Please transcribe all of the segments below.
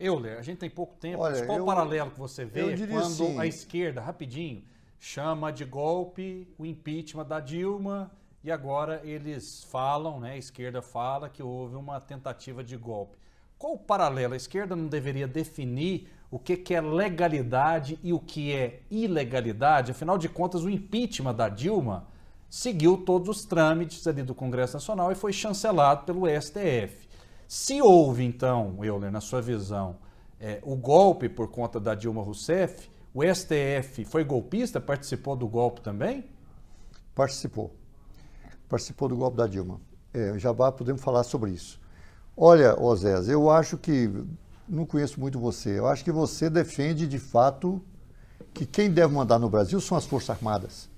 Euler, a gente tem pouco tempo, Olha, mas qual eu, o paralelo que você vê quando assim, a esquerda, rapidinho, chama de golpe o impeachment da Dilma e agora eles falam, né, a esquerda fala que houve uma tentativa de golpe. Qual o paralelo? A esquerda não deveria definir o que, que é legalidade e o que é ilegalidade? Afinal de contas, o impeachment da Dilma seguiu todos os trâmites ali do Congresso Nacional e foi chancelado pelo STF. Se houve, então, Euler, na sua visão, é, o golpe por conta da Dilma Rousseff, o STF foi golpista, participou do golpe também? Participou. Participou do golpe da Dilma. É, já podemos falar sobre isso. Olha, Osés, eu acho que. Não conheço muito você. Eu acho que você defende, de fato, que quem deve mandar no Brasil são as Forças Armadas.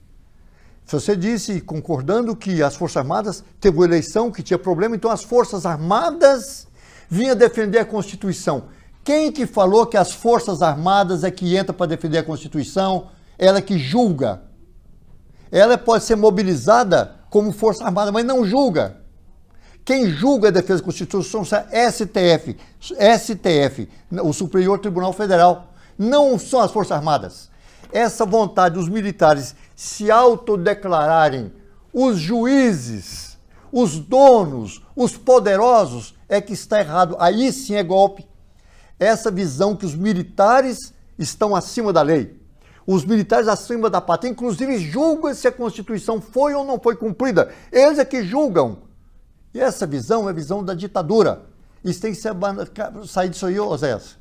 Se você disse, concordando, que as Forças Armadas teve eleição, que tinha problema, então as Forças Armadas vinha defender a Constituição. Quem que falou que as Forças Armadas é que entra para defender a Constituição? Ela é que julga. Ela pode ser mobilizada como Força Armada, mas não julga. Quem julga a defesa da Constituição é STF, STF, o Superior Tribunal Federal. Não são as Forças Armadas. Essa vontade dos militares se autodeclararem os juízes, os donos, os poderosos, é que está errado. Aí sim é golpe. Essa visão que os militares estão acima da lei, os militares acima da pátria, inclusive julgam se a Constituição foi ou não foi cumprida. Eles é que julgam. E essa visão é a visão da ditadura. Isso tem que ser sair disso aí, Osés.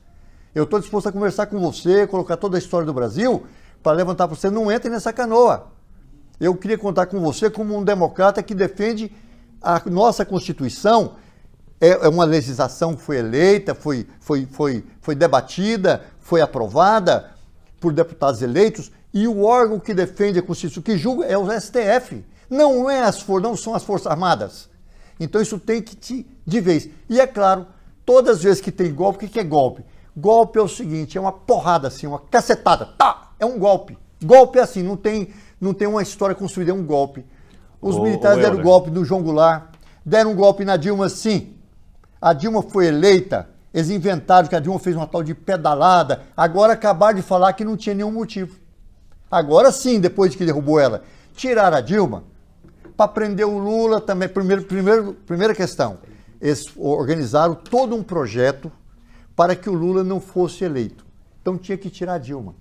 Eu estou disposto a conversar com você, colocar toda a história do Brasil para levantar para você. Não entre nessa canoa. Eu queria contar com você como um democrata que defende a nossa Constituição. É, é uma legislação que foi eleita, foi, foi, foi, foi debatida, foi aprovada por deputados eleitos e o órgão que defende a Constituição, que julga, é o STF. Não, é as, não são as Forças Armadas. Então isso tem que te de vez. E é claro, todas as vezes que tem golpe, o que é golpe? Golpe é o seguinte, é uma porrada assim, uma cacetada. Tá! é um golpe. Golpe é assim, não tem, não tem uma história construída, é um golpe. Os o, militares o deram o golpe no João Goulart, deram um golpe na Dilma, sim. A Dilma foi eleita, eles inventaram que a Dilma fez uma tal de pedalada, agora acabaram de falar que não tinha nenhum motivo. Agora sim, depois que derrubou ela, tiraram a Dilma para prender o Lula também. Primeiro, primeiro, primeira questão, eles organizaram todo um projeto para que o Lula não fosse eleito. Então tinha que tirar a Dilma.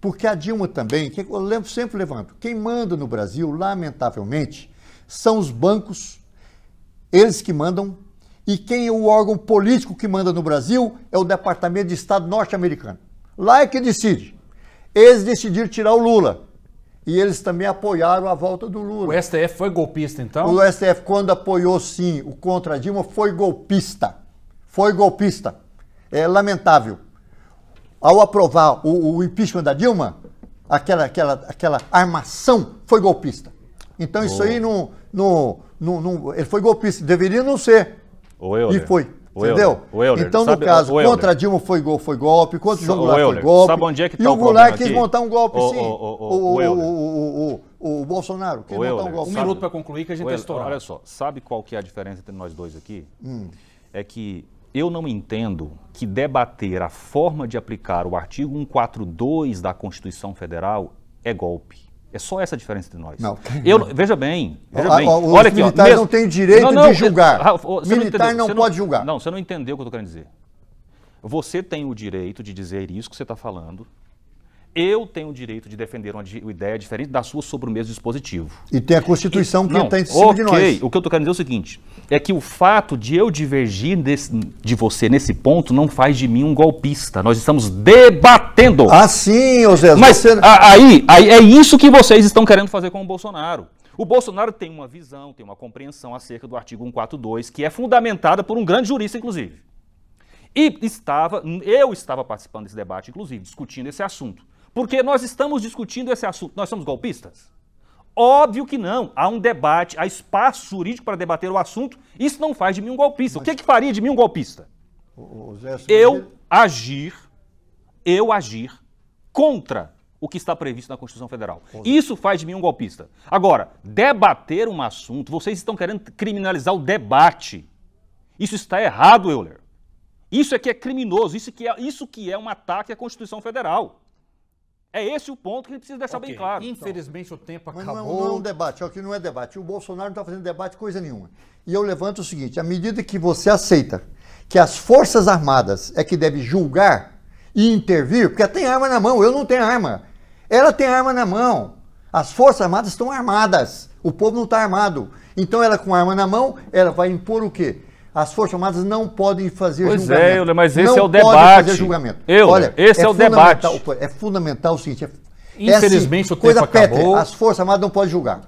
Porque a Dilma também, que eu lembro, sempre levanto, quem manda no Brasil, lamentavelmente, são os bancos, eles que mandam, e quem é o órgão político que manda no Brasil é o Departamento de Estado norte-americano. Lá é que decide. Eles decidiram tirar o Lula. E eles também apoiaram a volta do Lula. O STF foi golpista, então? O STF, quando apoiou sim o contra Dilma, foi golpista. Foi golpista. É lamentável ao aprovar o, o impeachment da Dilma, aquela, aquela, aquela armação foi golpista. Então isso aí não, não, não, não. Ele foi golpista. Deveria não ser. e foi. O entendeu? O Euler, então, no sabe, caso, o contra Dilma foi, gol, foi golpe, contra o João Goulart foi golpe. Sabe onde é que tá e o, Goulart quis montar um golpe, sim. O, Bolsonaro quis montar Euler, um golpe. Um minuto para concluir que a gente está estourando. Olha só, sabe qual que é a diferença entre nós dois aqui? Hum. É que eu não entendo que debater a forma de aplicar o artigo 142 da Constituição Federal é golpe. É só essa a diferença entre nós. Não. Eu, veja bem, veja a, ah, Os Olha aqui, militares ó, mesmo... não têm direito não, não, de julgar. Militar não, não pode julgar. Não, você não entendeu o que eu estou querendo dizer. Você tem o direito de dizer isso que você está falando, eu tenho o direito de defender uma, uma ideia diferente da sua sobre o mesmo dispositivo. E tem a Constituição e, que está em cima okay. de nós. Ok. O que eu estou querendo dizer é o seguinte: é que o fato de eu divergir desse, de você nesse ponto não faz de mim um golpista. Nós estamos debatendo. Ah, sim, José. Mas você... aí, aí é isso que vocês estão querendo fazer com o Bolsonaro. O Bolsonaro tem uma visão, tem uma compreensão acerca do artigo 142, que é fundamentada por um grande jurista, inclusive. E estava, eu estava participando desse debate, inclusive, discutindo esse assunto. Porque nós estamos discutindo esse assunto. Nós somos golpistas? Óbvio que não. Há um debate, há espaço jurídico para debater o assunto. Isso não faz de mim um golpista. Mas... O que, é que faria de mim um golpista? O, Zé, eu agir, eu agir contra o que está previsto na Constituição Federal. Isso faz de mim um golpista. Agora, debater um assunto, vocês estão querendo criminalizar o debate. Isso está errado, Euler. Isso é que é criminoso, isso que é, isso que é um ataque à Constituição Federal. É esse o ponto que ele precisa deixar okay. bem claro. Infelizmente então. o tempo é acabou. não, não é um debate, aqui não é debate. O Bolsonaro não está fazendo debate coisa nenhuma. E eu levanto o seguinte: à medida que você aceita que as Forças Armadas é que deve julgar e intervir, porque ela tem arma na mão, eu não tenho arma. Ela tem arma na mão. As Forças Armadas estão armadas. O povo não está armado. Então ela com arma na mão, ela vai impor o quê? As Forças Armadas não podem fazer pois é, julgamento. Pois é, mas esse não é o debate. Não podem fazer julgamento. Eu, Olha, esse é, é o debate. É fundamental o seguinte, é Infelizmente, Essa, o tempo coisa acabou. Pétrea, as Forças Armadas não podem julgar.